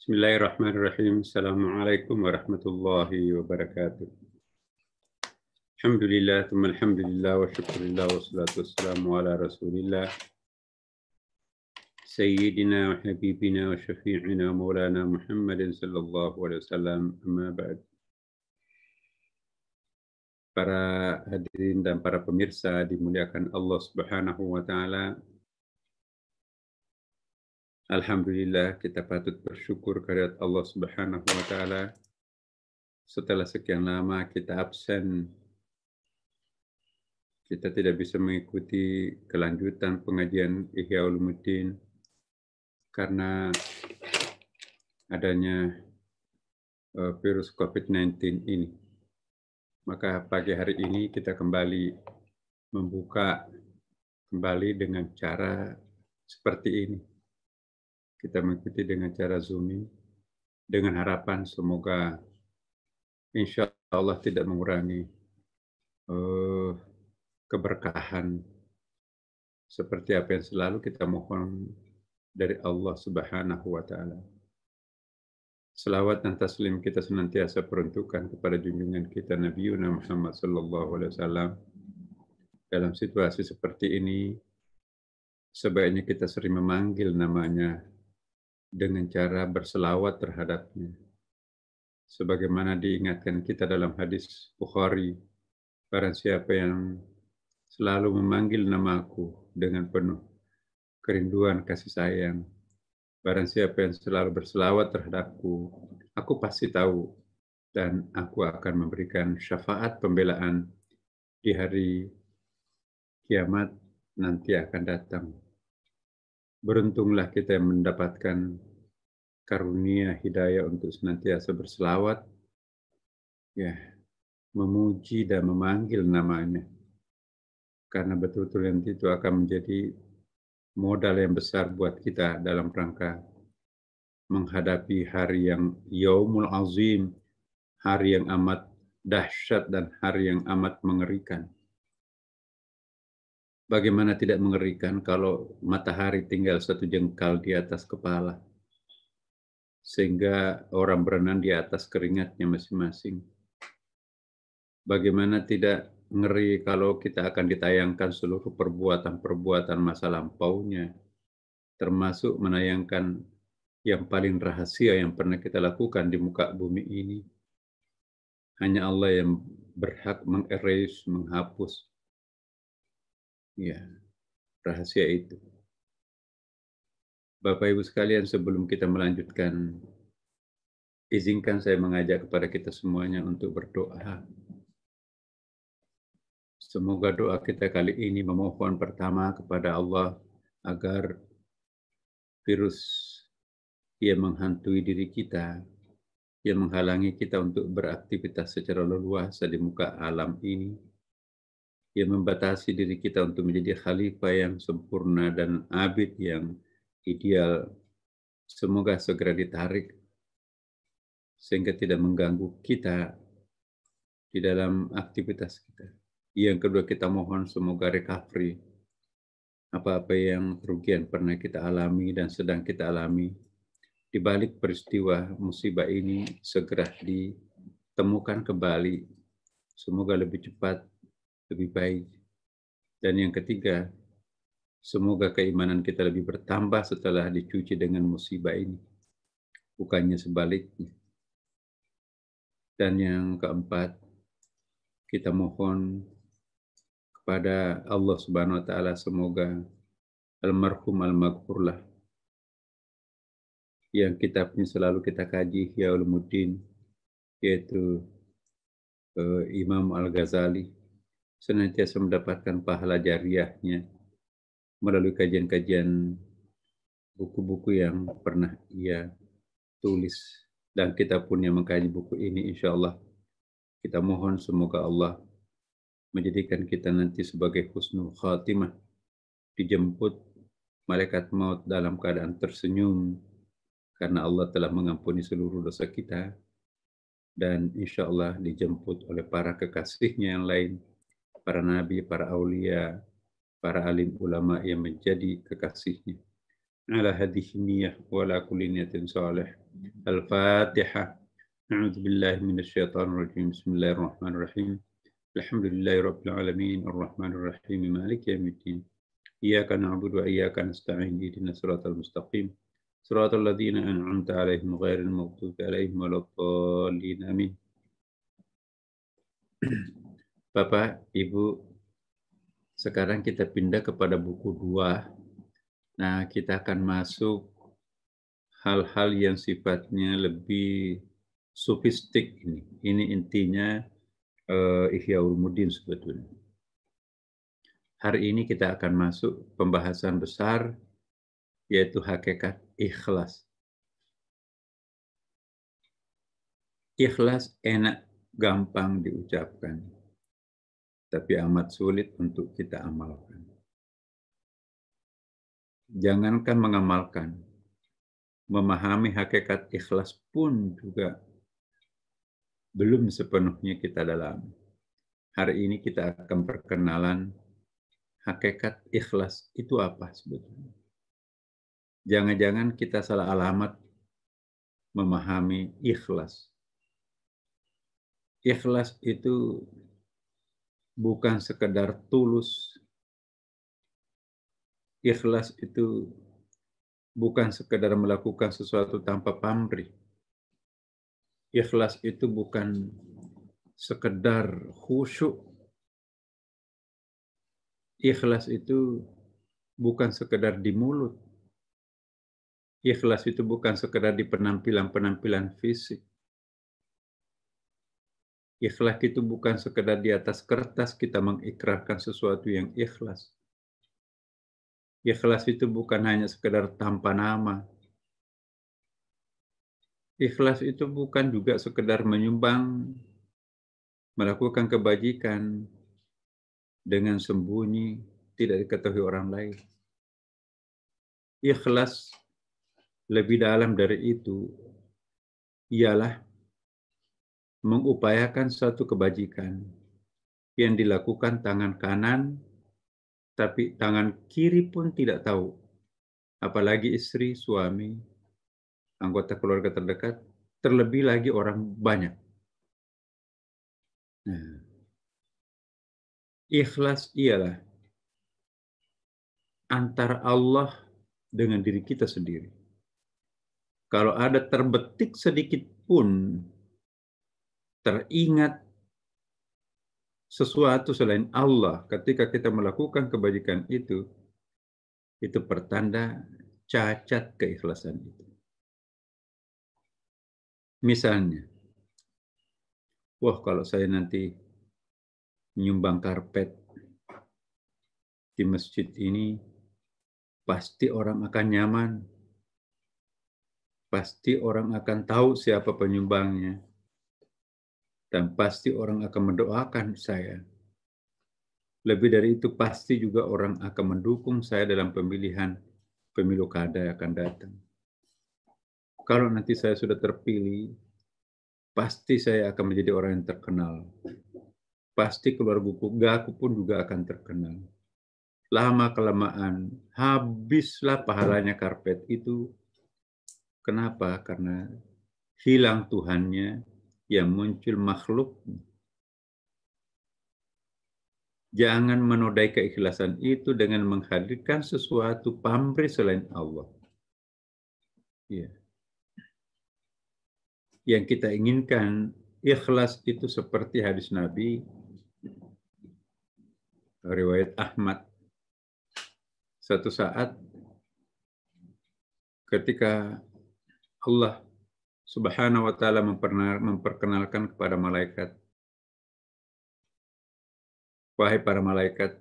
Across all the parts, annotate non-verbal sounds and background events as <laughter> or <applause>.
بسم الله الرحمن الرحيم السلام عليكم ورحمة الله وبركاته الحمد لله ثم الحمد لله والشكر لله والصلاة والسلام على رسول الله سيدنا وحبيبنا وشفيعنا مولانا محمد صلى الله عليه وسلم أما بعد para hadirin dan para pemirsa dimuliakan Allah Subhanahu wa taala Alhamdulillah kita patut bersyukur kepada Allah Subhanahu wa taala. Setelah sekian lama kita absen kita tidak bisa mengikuti kelanjutan pengajian Ihya Ulumuddin karena adanya e, virus COVID-19 ini. Maka pagi hari ini kita kembali membuka kembali dengan cara seperti ini kita mengikuti dengan cara Zooming dengan harapan semoga insya Allah tidak mengurangi uh, keberkahan seperti apa yang selalu kita mohon dari Allah Subhanahu wa taala. Selawat dan taslim kita senantiasa peruntukkan kepada junjungan kita Nabi Yuna Muhammad sallallahu alaihi wasallam. Dalam situasi seperti ini sebaiknya kita sering memanggil namanya dengan cara berselawat terhadapnya. Sebagaimana diingatkan kita dalam hadis Bukhari, barang siapa yang selalu memanggil namaku dengan penuh kerinduan kasih sayang, barang siapa yang selalu berselawat terhadapku, aku pasti tahu dan aku akan memberikan syafaat pembelaan di hari kiamat nanti akan datang. Beruntunglah kita yang mendapatkan karunia hidayah untuk senantiasa berselawat, ya, memuji dan memanggil namanya. Karena betul-betul nanti itu akan menjadi modal yang besar buat kita dalam rangka menghadapi hari yang yaumul azim, hari yang amat dahsyat dan hari yang amat mengerikan. Bagaimana tidak mengerikan kalau matahari tinggal satu jengkal di atas kepala, sehingga orang berenang di atas keringatnya masing-masing. Bagaimana tidak ngeri kalau kita akan ditayangkan seluruh perbuatan-perbuatan masa lampaunya, termasuk menayangkan yang paling rahasia yang pernah kita lakukan di muka bumi ini. Hanya Allah yang berhak mengerase, menghapus Ya, rahasia itu. Bapak Ibu sekalian, sebelum kita melanjutkan, izinkan saya mengajak kepada kita semuanya untuk berdoa. Semoga doa kita kali ini memohon pertama kepada Allah agar virus yang menghantui diri kita, yang menghalangi kita untuk beraktivitas secara leluasa di muka alam ini, yang membatasi diri kita untuk menjadi khalifah yang sempurna dan abid yang ideal. Semoga segera ditarik sehingga tidak mengganggu kita di dalam aktivitas kita. Yang kedua kita mohon semoga recovery apa-apa yang kerugian pernah kita alami dan sedang kita alami di balik peristiwa musibah ini segera ditemukan kembali. Semoga lebih cepat lebih baik. Dan yang ketiga, semoga keimanan kita lebih bertambah setelah dicuci dengan musibah ini. Bukannya sebaliknya. Dan yang keempat, kita mohon kepada Allah Subhanahu wa taala semoga almarhum almaghfurlah yang kitabnya selalu kita kaji Hiyaul mutin yaitu uh, Imam Al-Ghazali senantiasa mendapatkan pahala jariahnya melalui kajian-kajian buku-buku yang pernah ia tulis dan kita pun yang mengkaji buku ini insya Allah kita mohon semoga Allah menjadikan kita nanti sebagai husnul khatimah dijemput malaikat maut dalam keadaan tersenyum karena Allah telah mengampuni seluruh dosa kita dan insya Allah dijemput oleh para kekasihnya yang lain para nabi, para aulia, para alim ulama yang menjadi kekasihnya. Ala hadhihi niyyah wa ala kulli niyyatin salih. Al-Fatiha. A'udzu billahi minasy syaithanir rajim. Bismillahirrahmanirrahim. Alhamdulillahi rabbil alamin arrahmanir rahim maliki yaumiddin. Iyyaka na'budu wa iyyaka nasta'in. Ihdinas al mustaqim. صراط الذين أنعمت عليهم غير المغضوب عليهم ولا الضالين Bapak, Ibu, sekarang kita pindah kepada buku dua. Nah, kita akan masuk hal-hal yang sifatnya lebih sofistik ini. Ini intinya uh, eh, Ihya Ulumuddin sebetulnya. Hari ini kita akan masuk pembahasan besar yaitu hakikat ikhlas. Ikhlas enak gampang diucapkan tapi amat sulit untuk kita amalkan. Jangankan mengamalkan, memahami hakikat ikhlas pun juga belum sepenuhnya kita dalam. Hari ini kita akan perkenalan hakikat ikhlas itu apa sebetulnya. Jangan-jangan kita salah alamat memahami ikhlas. Ikhlas itu bukan sekedar tulus. Ikhlas itu bukan sekedar melakukan sesuatu tanpa pamrih. Ikhlas itu bukan sekedar khusyuk. Ikhlas itu bukan sekedar di mulut. Ikhlas itu bukan sekedar di penampilan-penampilan fisik. Ikhlas itu bukan sekedar di atas kertas kita mengikrarkan sesuatu yang ikhlas. Ikhlas itu bukan hanya sekedar tanpa nama. Ikhlas itu bukan juga sekedar menyumbang, melakukan kebajikan dengan sembunyi, tidak diketahui orang lain. Ikhlas lebih dalam dari itu ialah mengupayakan suatu kebajikan yang dilakukan tangan kanan, tapi tangan kiri pun tidak tahu. Apalagi istri, suami, anggota keluarga terdekat, terlebih lagi orang banyak. Nah, ikhlas ialah antara Allah dengan diri kita sendiri. Kalau ada terbetik sedikit pun teringat sesuatu selain Allah ketika kita melakukan kebajikan itu, itu pertanda cacat keikhlasan itu. Misalnya, wah kalau saya nanti nyumbang karpet di masjid ini, pasti orang akan nyaman, pasti orang akan tahu siapa penyumbangnya, dan pasti orang akan mendoakan saya. Lebih dari itu, pasti juga orang akan mendukung saya dalam pemilihan pemilu kada yang akan datang. Kalau nanti saya sudah terpilih, pasti saya akan menjadi orang yang terkenal. Pasti keluar keluarga gaku pun juga akan terkenal. Lama kelamaan, habislah pahalanya karpet itu. Kenapa? Karena hilang Tuhannya, yang muncul makhluk. Jangan menodai keikhlasan itu dengan menghadirkan sesuatu pamrih selain Allah. Ya. Yang kita inginkan ikhlas itu seperti hadis Nabi riwayat Ahmad. Satu saat ketika Allah Subhanahu wa taala memperkenalkan kepada malaikat Wahai para malaikat,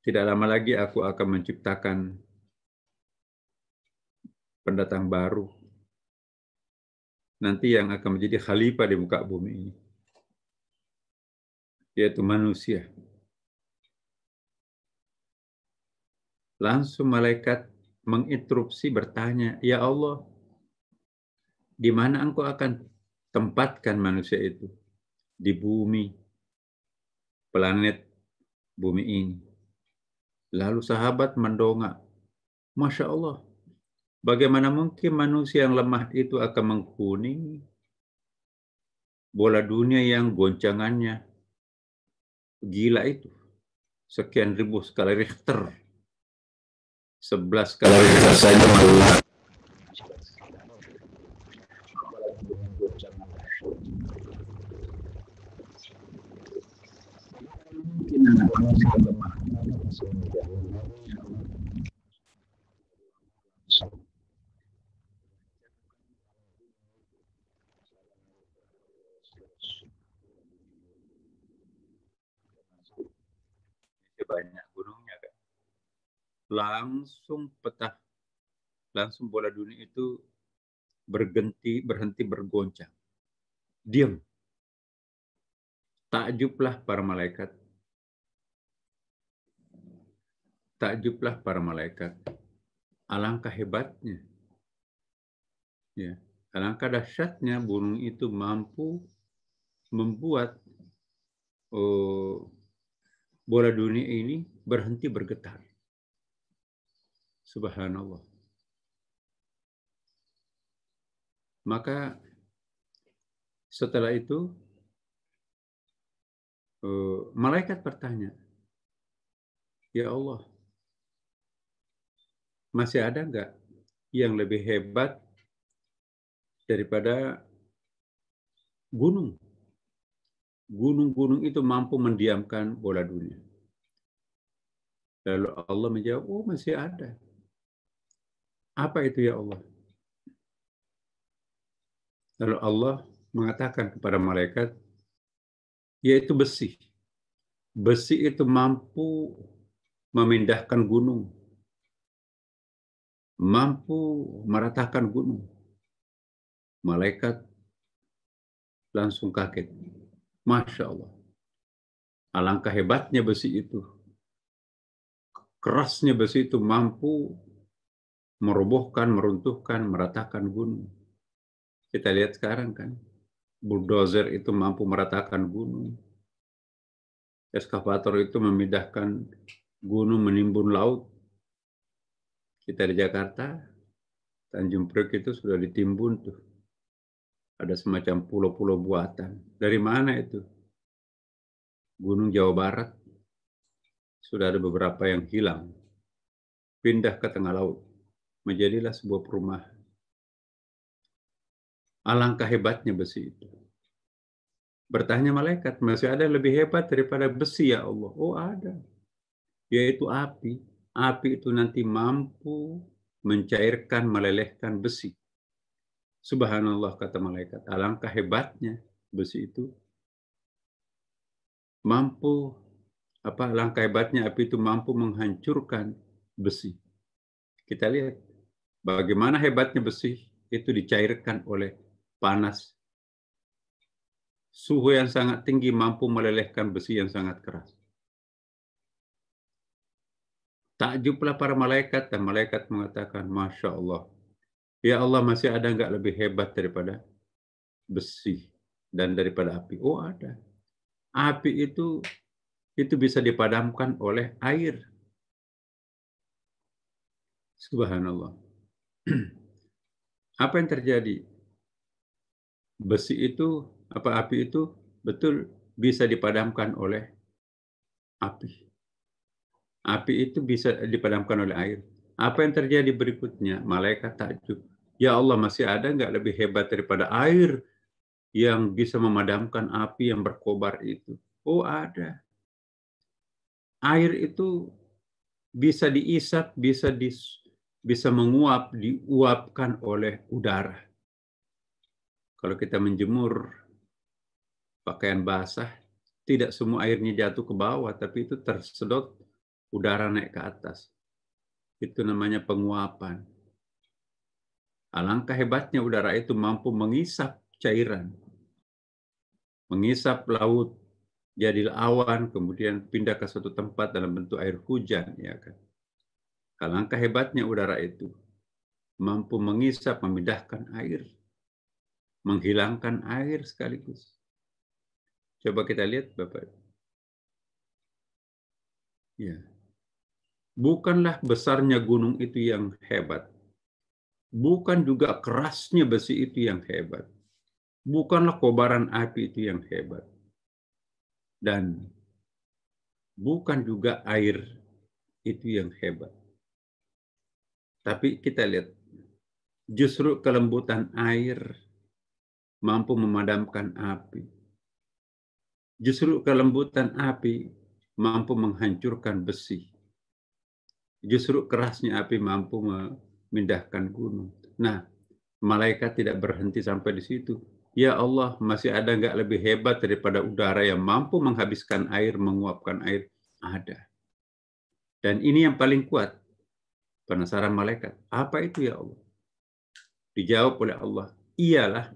tidak lama lagi aku akan menciptakan pendatang baru. Nanti yang akan menjadi khalifah di muka bumi ini. Yaitu manusia. Langsung malaikat menginterupsi bertanya, Ya Allah, di mana engkau akan tempatkan manusia itu? Di bumi, planet bumi ini. Lalu sahabat mendongak. Masya Allah, bagaimana mungkin manusia yang lemah itu akan menghuni bola dunia yang goncangannya gila itu. Sekian ribu skala Richter. Sebelas skala Richter saja banyak gunungnya kan. Langsung petah, langsung bola dunia itu berhenti berhenti bergoncang. Diam. Takjublah para malaikat takjublah para malaikat. Alangkah hebatnya. Ya, alangkah dahsyatnya burung itu mampu membuat oh, bola dunia ini berhenti bergetar. Subhanallah. Maka setelah itu oh, malaikat bertanya, "Ya Allah, masih ada nggak yang lebih hebat daripada gunung? Gunung-gunung itu mampu mendiamkan bola dunia. Lalu Allah menjawab, oh masih ada. Apa itu ya Allah? Lalu Allah mengatakan kepada malaikat, yaitu besi. Besi itu mampu memindahkan gunung, mampu meratakan gunung. Malaikat langsung kaget. Masya Allah. Alangkah hebatnya besi itu. Kerasnya besi itu mampu merobohkan, meruntuhkan, meratakan gunung. Kita lihat sekarang kan, bulldozer itu mampu meratakan gunung. Eskavator itu memindahkan gunung menimbun laut kita di Jakarta, Tanjung Priok itu sudah ditimbun tuh. Ada semacam pulau-pulau buatan. Dari mana itu? Gunung Jawa Barat. Sudah ada beberapa yang hilang. Pindah ke tengah laut. Menjadilah sebuah perumahan. Alangkah hebatnya besi itu. Bertanya malaikat, masih ada lebih hebat daripada besi ya Allah? Oh ada. Yaitu api api itu nanti mampu mencairkan, melelehkan besi. Subhanallah kata malaikat, alangkah hebatnya besi itu mampu apa langkah hebatnya api itu mampu menghancurkan besi. Kita lihat bagaimana hebatnya besi itu dicairkan oleh panas. Suhu yang sangat tinggi mampu melelehkan besi yang sangat keras. Takjublah para malaikat dan malaikat mengatakan, Masya Allah. Ya Allah masih ada nggak lebih hebat daripada besi dan daripada api? Oh ada. Api itu itu bisa dipadamkan oleh air. Subhanallah. <clears throat> apa yang terjadi? Besi itu, apa api itu betul bisa dipadamkan oleh api. Api itu bisa dipadamkan oleh air. Apa yang terjadi berikutnya? Malaikat takjub. Ya Allah, masih ada nggak lebih hebat daripada air yang bisa memadamkan api yang berkobar itu? Oh, ada. Air itu bisa diisap, bisa di, bisa menguap, diuapkan oleh udara. Kalau kita menjemur pakaian basah, tidak semua airnya jatuh ke bawah, tapi itu tersedot udara naik ke atas. Itu namanya penguapan. Alangkah nah, hebatnya udara itu mampu mengisap cairan, mengisap laut, jadi awan, kemudian pindah ke suatu tempat dalam bentuk air hujan, ya kan? Alangkah nah, hebatnya udara itu mampu mengisap, memindahkan air, menghilangkan air sekaligus. Coba kita lihat, Bapak. Ya bukanlah besarnya gunung itu yang hebat. Bukan juga kerasnya besi itu yang hebat. Bukanlah kobaran api itu yang hebat. Dan bukan juga air itu yang hebat. Tapi kita lihat, justru kelembutan air mampu memadamkan api. Justru kelembutan api mampu menghancurkan besi justru kerasnya api mampu memindahkan gunung. Nah, malaikat tidak berhenti sampai di situ. Ya Allah, masih ada nggak lebih hebat daripada udara yang mampu menghabiskan air, menguapkan air? Ada. Dan ini yang paling kuat. Penasaran malaikat. Apa itu ya Allah? Dijawab oleh Allah, ialah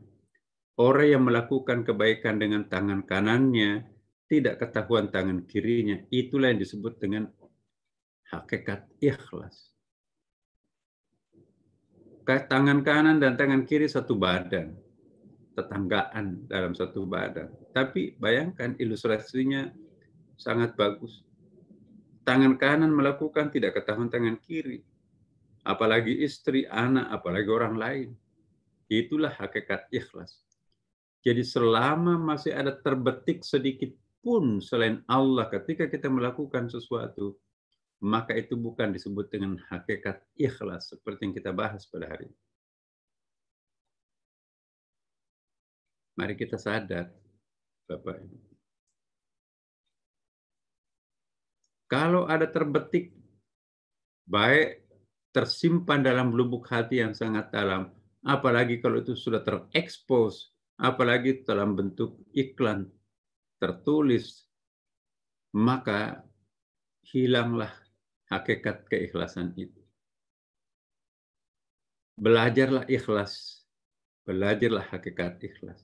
orang yang melakukan kebaikan dengan tangan kanannya, tidak ketahuan tangan kirinya. Itulah yang disebut dengan hakikat ikhlas. Tangan kanan dan tangan kiri satu badan, tetanggaan dalam satu badan. Tapi bayangkan ilustrasinya sangat bagus. Tangan kanan melakukan tidak ketahuan tangan kiri. Apalagi istri, anak, apalagi orang lain. Itulah hakikat ikhlas. Jadi selama masih ada terbetik sedikit pun selain Allah ketika kita melakukan sesuatu, maka itu bukan disebut dengan hakikat ikhlas seperti yang kita bahas pada hari ini. Mari kita sadar, Bapak Ibu. Kalau ada terbetik, baik tersimpan dalam lubuk hati yang sangat dalam, apalagi kalau itu sudah terekspos, apalagi dalam bentuk iklan tertulis, maka hilanglah hakikat keikhlasan itu. Belajarlah ikhlas, belajarlah hakikat ikhlas.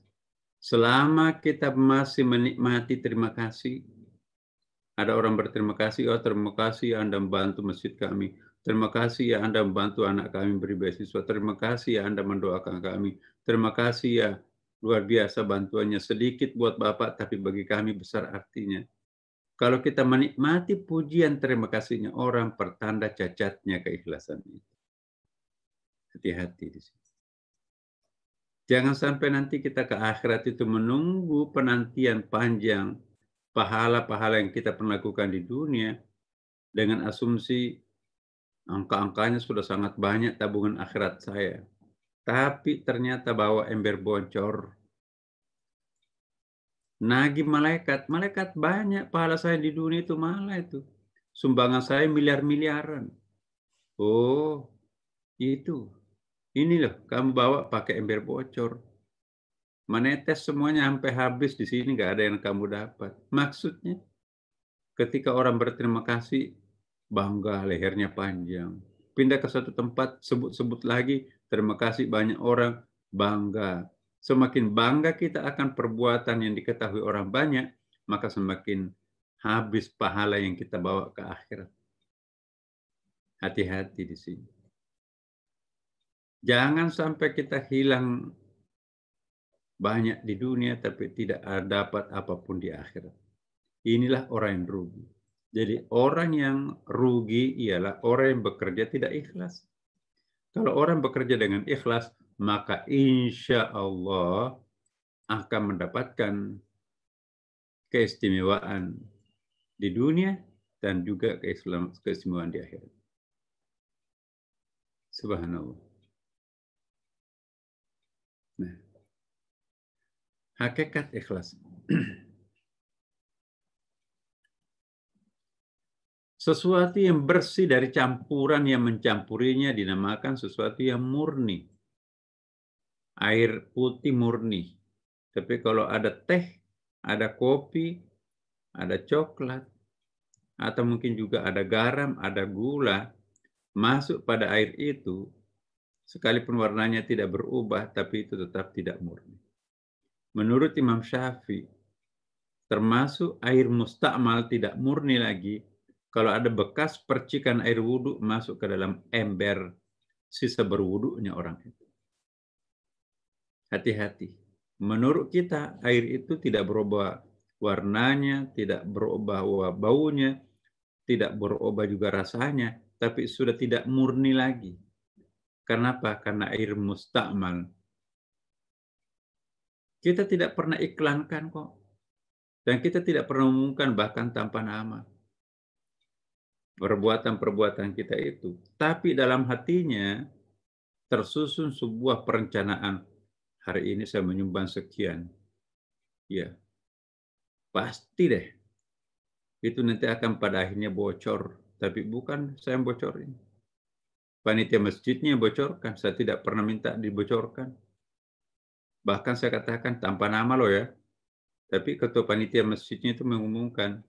Selama kita masih menikmati terima kasih, ada orang berterima kasih, oh terima kasih ya Anda membantu masjid kami. Terima kasih ya Anda membantu anak kami beri beasiswa. Terima kasih ya Anda mendoakan kami. Terima kasih ya luar biasa bantuannya sedikit buat Bapak, tapi bagi kami besar artinya. Kalau kita menikmati pujian terima kasihnya orang, pertanda cacatnya keikhlasan itu. Hati-hati di sini. Jangan sampai nanti kita ke akhirat itu menunggu penantian panjang pahala-pahala yang kita pernah lakukan di dunia dengan asumsi angka-angkanya sudah sangat banyak tabungan akhirat saya. Tapi ternyata bawa ember boncor Nagi malaikat. Malaikat banyak pahala saya di dunia itu malah itu. Sumbangan saya miliar-miliaran. Oh, itu. Ini loh, kamu bawa pakai ember bocor. Menetes semuanya sampai habis di sini, nggak ada yang kamu dapat. Maksudnya, ketika orang berterima kasih, bangga, lehernya panjang. Pindah ke satu tempat, sebut-sebut lagi, terima kasih banyak orang, bangga Semakin bangga kita akan perbuatan yang diketahui orang banyak, maka semakin habis pahala yang kita bawa ke akhirat. Hati-hati di sini. Jangan sampai kita hilang banyak di dunia tapi tidak dapat apapun di akhirat. Inilah orang yang rugi. Jadi orang yang rugi ialah orang yang bekerja tidak ikhlas. Kalau orang bekerja dengan ikhlas, maka insya Allah akan mendapatkan keistimewaan di dunia dan juga keistimewaan di akhirat. Subhanallah. Nah, hakikat ikhlas. <clears throat> Sesuatu yang bersih dari campuran yang mencampurinya dinamakan sesuatu yang murni. Air putih murni. Tapi kalau ada teh, ada kopi, ada coklat, atau mungkin juga ada garam, ada gula, masuk pada air itu, sekalipun warnanya tidak berubah, tapi itu tetap tidak murni. Menurut Imam Syafi'i, termasuk air mustakmal tidak murni lagi kalau ada bekas percikan air wudhu masuk ke dalam ember sisa berwudhunya orang itu. Hati-hati. Menurut kita, air itu tidak berubah warnanya, tidak berubah baunya, tidak berubah juga rasanya, tapi sudah tidak murni lagi. Kenapa? Karena air mustakmal. Kita tidak pernah iklankan kok. Dan kita tidak pernah umumkan bahkan tanpa nama perbuatan-perbuatan kita itu. Tapi dalam hatinya tersusun sebuah perencanaan. Hari ini saya menyumbang sekian. Ya, pasti deh. Itu nanti akan pada akhirnya bocor. Tapi bukan saya yang bocorin. Panitia masjidnya bocorkan. Saya tidak pernah minta dibocorkan. Bahkan saya katakan tanpa nama loh ya. Tapi ketua panitia masjidnya itu mengumumkan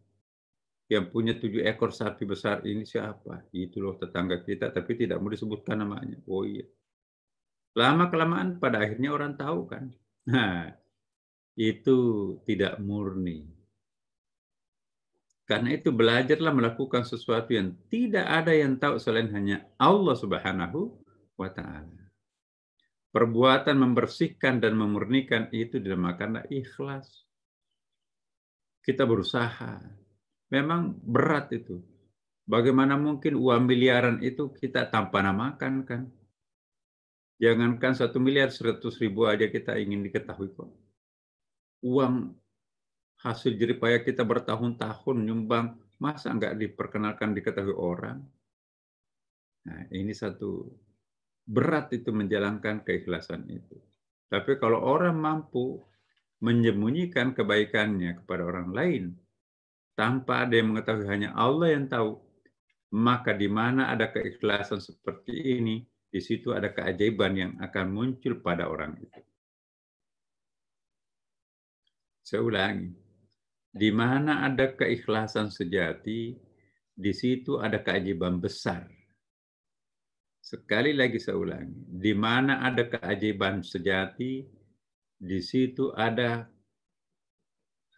yang punya tujuh ekor sapi besar ini siapa? Itu loh tetangga kita, tapi tidak mau disebutkan namanya. Oh iya. Lama kelamaan pada akhirnya orang tahu kan. Nah, itu tidak murni. Karena itu belajarlah melakukan sesuatu yang tidak ada yang tahu selain hanya Allah Subhanahu wa taala. Perbuatan membersihkan dan memurnikan itu dinamakanlah ikhlas. Kita berusaha, memang berat itu. Bagaimana mungkin uang miliaran itu kita tanpa namakan kan? Jangankan satu miliar, seratus ribu aja kita ingin diketahui kok. Uang hasil jeripaya kita bertahun-tahun nyumbang, masa nggak diperkenalkan diketahui orang? Nah, ini satu berat itu menjalankan keikhlasan itu. Tapi kalau orang mampu menyembunyikan kebaikannya kepada orang lain, tanpa ada yang mengetahui hanya Allah yang tahu maka di mana ada keikhlasan seperti ini di situ ada keajaiban yang akan muncul pada orang itu saya ulangi di mana ada keikhlasan sejati di situ ada keajaiban besar sekali lagi saya ulangi di mana ada keajaiban sejati di situ ada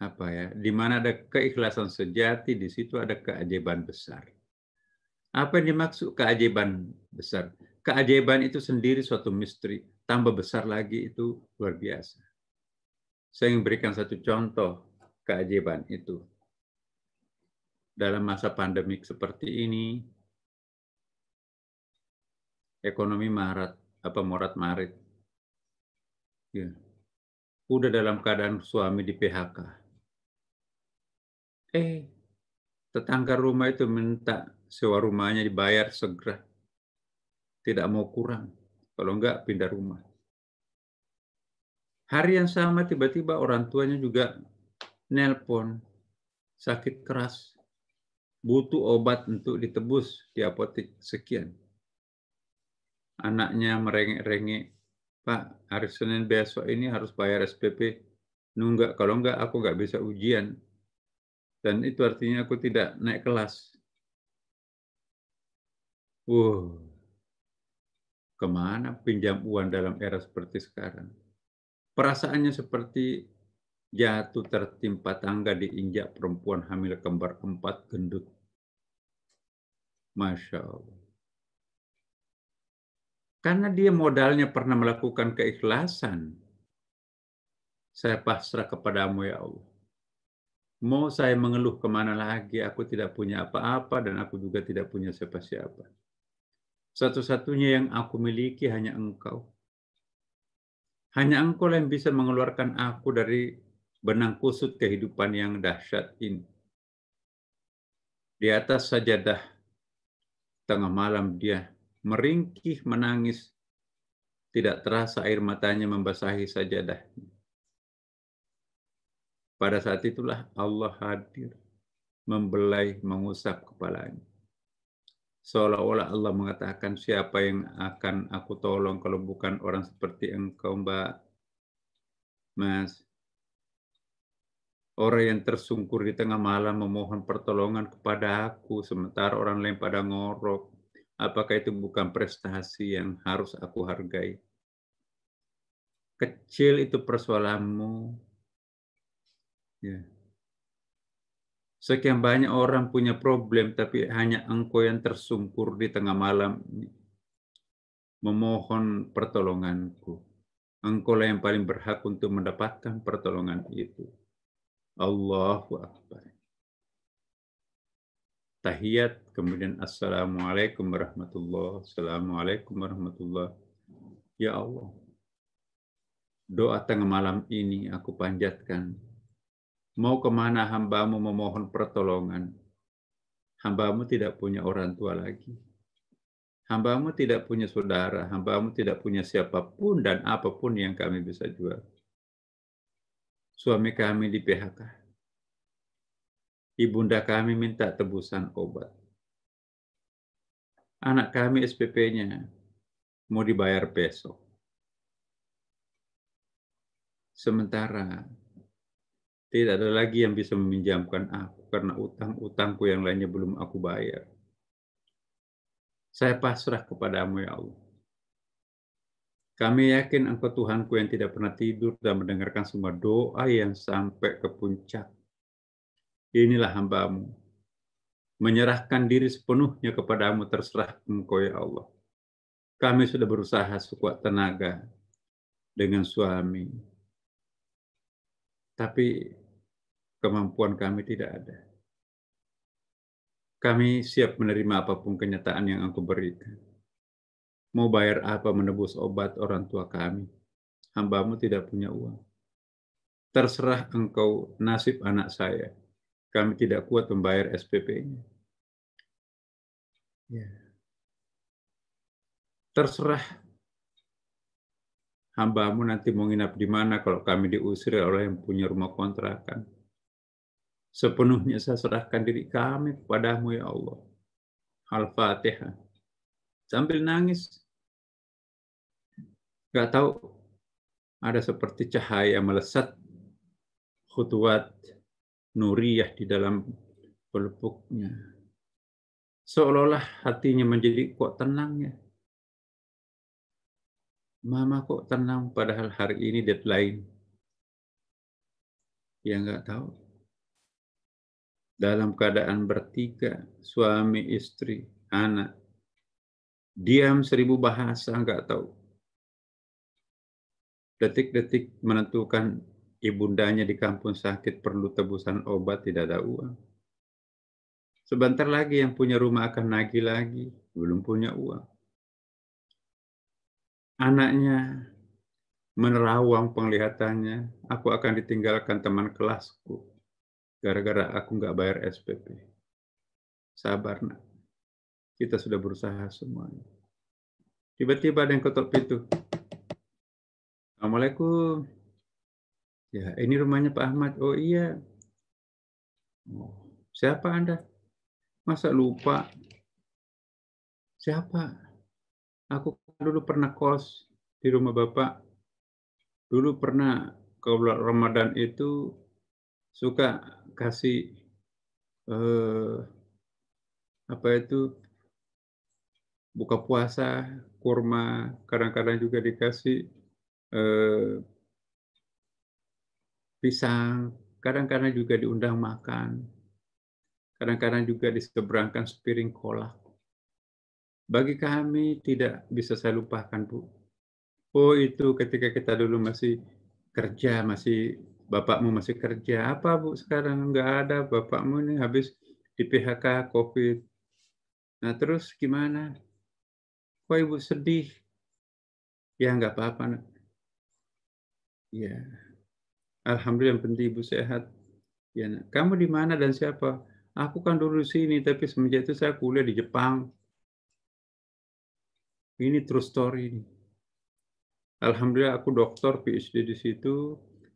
apa ya, di mana ada keikhlasan sejati, di situ ada keajaiban besar. Apa yang dimaksud keajaiban besar? Keajaiban itu sendiri suatu misteri, tambah besar lagi itu luar biasa. Saya ingin berikan satu contoh keajaiban itu. Dalam masa pandemik seperti ini, ekonomi marat apa morat marit. Ya. Udah dalam keadaan suami di PHK Eh, tetangga rumah itu minta sewa rumahnya dibayar segera. Tidak mau kurang. Kalau enggak, pindah rumah. Hari yang sama tiba-tiba orang tuanya juga nelpon sakit keras. Butuh obat untuk ditebus di apotek sekian. Anaknya merengek-rengek, Pak, hari Senin besok ini harus bayar SPP. Nunggak, kalau enggak aku enggak bisa ujian dan itu artinya aku tidak naik kelas. Wow, kemana pinjam uang dalam era seperti sekarang? Perasaannya seperti jatuh tertimpa tangga diinjak perempuan hamil kembar empat gendut. Masya Allah. Karena dia modalnya pernah melakukan keikhlasan. Saya pasrah kepadamu ya Allah. Mau saya mengeluh kemana lagi, aku tidak punya apa-apa dan aku juga tidak punya siapa-siapa. Satu-satunya yang aku miliki hanya engkau. Hanya engkau yang bisa mengeluarkan aku dari benang kusut kehidupan yang dahsyat ini. Di atas sajadah, tengah malam dia meringkih menangis. Tidak terasa air matanya membasahi sajadahnya pada saat itulah Allah hadir, membelai, mengusap kepalanya. Seolah-olah Allah mengatakan, siapa yang akan aku tolong kalau bukan orang seperti engkau, Mbak, Mas. Orang yang tersungkur di tengah malam memohon pertolongan kepada aku, sementara orang lain pada ngorok. Apakah itu bukan prestasi yang harus aku hargai? Kecil itu persoalanmu, Ya. Sekian banyak orang punya problem, tapi hanya engkau yang tersungkur di tengah malam memohon pertolonganku. Engkau lah yang paling berhak untuk mendapatkan pertolongan itu. Allahu Akbar. Tahiyat, kemudian Assalamualaikum warahmatullahi Assalamualaikum warahmatullahi Ya Allah, doa tengah malam ini aku panjatkan mau kemana hambamu memohon pertolongan. Hambamu tidak punya orang tua lagi. Hambamu tidak punya saudara, hambamu tidak punya siapapun dan apapun yang kami bisa jual. Suami kami di PHK. Ibunda kami minta tebusan obat. Anak kami SPP-nya mau dibayar besok. Sementara tidak ada lagi yang bisa meminjamkan aku karena utang-utangku yang lainnya belum aku bayar. Saya pasrah kepadamu ya Allah. Kami yakin engkau Tuhanku yang tidak pernah tidur dan mendengarkan semua doa yang sampai ke puncak. Inilah hambamu. Menyerahkan diri sepenuhnya kepadamu terserah engkau ya Allah. Kami sudah berusaha sekuat tenaga dengan suami. Tapi kemampuan kami tidak ada. Kami siap menerima apapun kenyataan yang Engkau berikan. Mau bayar apa menebus obat orang tua kami? Hambamu tidak punya uang. Terserah engkau nasib anak saya. Kami tidak kuat membayar SPP-nya. Ya. Terserah hambamu nanti mau nginap di mana kalau kami diusir oleh yang punya rumah kontrakan. Sepenuhnya saya serahkan diri kami kepadamu ya Allah. Al-Fatihah. Sambil nangis. Gak tahu ada seperti cahaya melesat khutuat nuriyah di dalam pelupuknya. Seolah-olah hatinya menjadi kok tenang ya. Mama kok tenang padahal hari ini deadline. Ya nggak tahu dalam keadaan bertiga, suami, istri, anak. Diam seribu bahasa, enggak tahu. Detik-detik menentukan ibundanya di kampung sakit perlu tebusan obat, tidak ada uang. Sebentar lagi yang punya rumah akan nagih lagi, belum punya uang. Anaknya menerawang penglihatannya, aku akan ditinggalkan teman kelasku gara-gara aku nggak bayar SPP. Sabar nak. Kita sudah berusaha semuanya. Tiba-tiba ada yang ketok pintu. Assalamualaikum. Ya, ini rumahnya Pak Ahmad. Oh iya. Oh, siapa Anda? Masa lupa? Siapa? Aku kan dulu pernah kos di rumah Bapak. Dulu pernah kalau Ramadan itu suka kasih eh, apa itu buka puasa kurma kadang-kadang juga dikasih eh, pisang kadang-kadang juga diundang makan kadang-kadang juga diseberangkan sepiring kolak bagi kami tidak bisa saya lupakan Bu. Oh itu ketika kita dulu masih kerja, masih bapakmu masih kerja, apa bu sekarang nggak ada, bapakmu ini habis di PHK COVID. Nah terus gimana? Kok ibu sedih? Ya nggak apa-apa Ya, alhamdulillah yang penting ibu sehat. Ya, kamu di mana dan siapa? Aku kan dulu di sini, tapi semenjak itu saya kuliah di Jepang. Ini true story. Alhamdulillah aku dokter PhD di situ,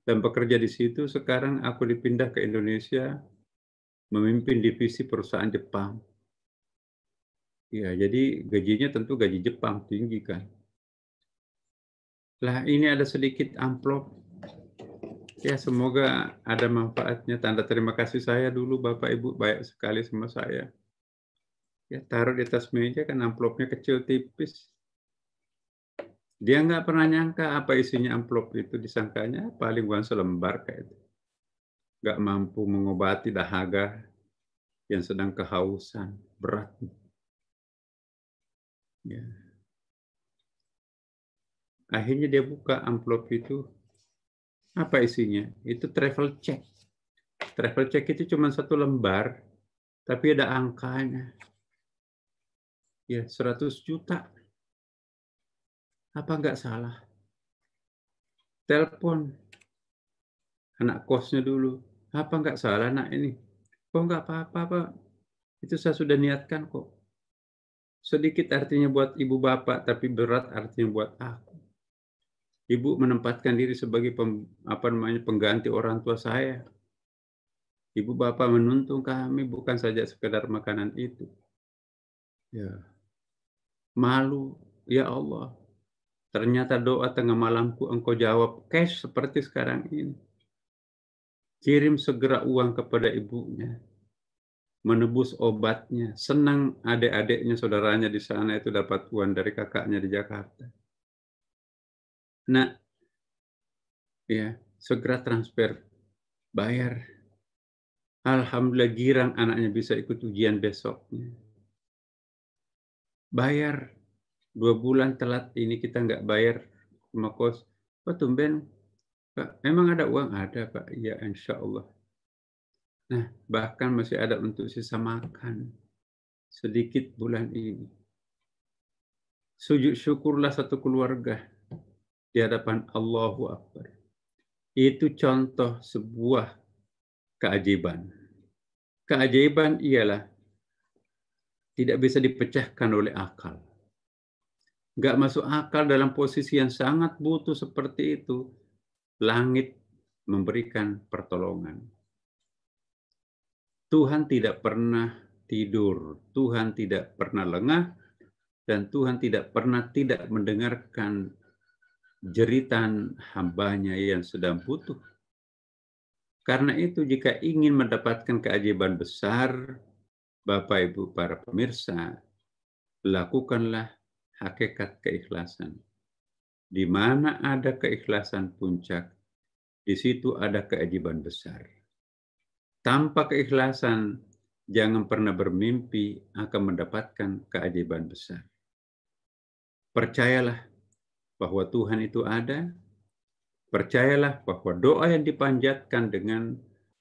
dan bekerja di situ. Sekarang aku dipindah ke Indonesia memimpin divisi perusahaan Jepang. Ya, jadi gajinya tentu gaji Jepang tinggi kan. Lah ini ada sedikit amplop. Ya semoga ada manfaatnya. Tanda terima kasih saya dulu Bapak Ibu baik sekali sama saya. Ya taruh di atas meja kan amplopnya kecil tipis. Dia nggak pernah nyangka apa isinya amplop itu, disangkanya paling uang selembar kayak itu. Nggak mampu mengobati dahaga yang sedang kehausan, berat. Ya. Akhirnya dia buka amplop itu, apa isinya? Itu travel check. Travel check itu cuma satu lembar, tapi ada angkanya. Ya, 100 juta. Apa nggak salah? Telepon anak kosnya dulu. Apa nggak salah anak ini? Oh nggak apa-apa pak. Itu saya sudah niatkan kok. Sedikit artinya buat ibu bapak, tapi berat artinya buat aku. Ibu menempatkan diri sebagai pem, apa namanya pengganti orang tua saya. Ibu bapak menuntun kami bukan saja sekedar makanan itu. Ya. Malu, ya Allah, Ternyata doa tengah malamku engkau jawab cash seperti sekarang ini. Kirim segera uang kepada ibunya. Menebus obatnya. Senang adik-adiknya, saudaranya di sana itu dapat uang dari kakaknya di Jakarta. Nah, ya, segera transfer. Bayar. Alhamdulillah girang anaknya bisa ikut ujian besoknya. Bayar dua bulan telat ini kita nggak bayar rumah kos. Pak tumben, Pak, memang ada uang? Ada Pak, ya insya Allah. Nah, bahkan masih ada untuk sisa makan sedikit bulan ini. Sujud syukurlah satu keluarga di hadapan Allahu Akbar. Itu contoh sebuah keajaiban. Keajaiban ialah tidak bisa dipecahkan oleh akal nggak masuk akal dalam posisi yang sangat butuh seperti itu, langit memberikan pertolongan. Tuhan tidak pernah tidur, Tuhan tidak pernah lengah, dan Tuhan tidak pernah tidak mendengarkan jeritan hambanya yang sedang butuh. Karena itu jika ingin mendapatkan keajaiban besar, Bapak Ibu para pemirsa, lakukanlah hakikat keikhlasan. Di mana ada keikhlasan puncak, di situ ada keajaiban besar. Tanpa keikhlasan, jangan pernah bermimpi akan mendapatkan keajaiban besar. Percayalah bahwa Tuhan itu ada, percayalah bahwa doa yang dipanjatkan dengan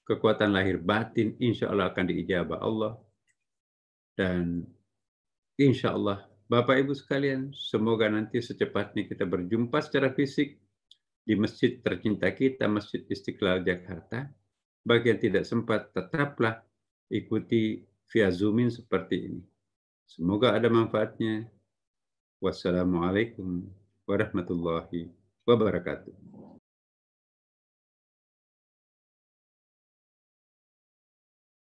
kekuatan lahir batin insya Allah akan diijabah Allah dan insya Allah Bapak Ibu sekalian, semoga nanti secepatnya kita berjumpa secara fisik di masjid tercinta kita, Masjid Istiqlal Jakarta. Bagi yang tidak sempat, tetaplah ikuti via Zoomin seperti ini. Semoga ada manfaatnya. Wassalamualaikum warahmatullahi wabarakatuh.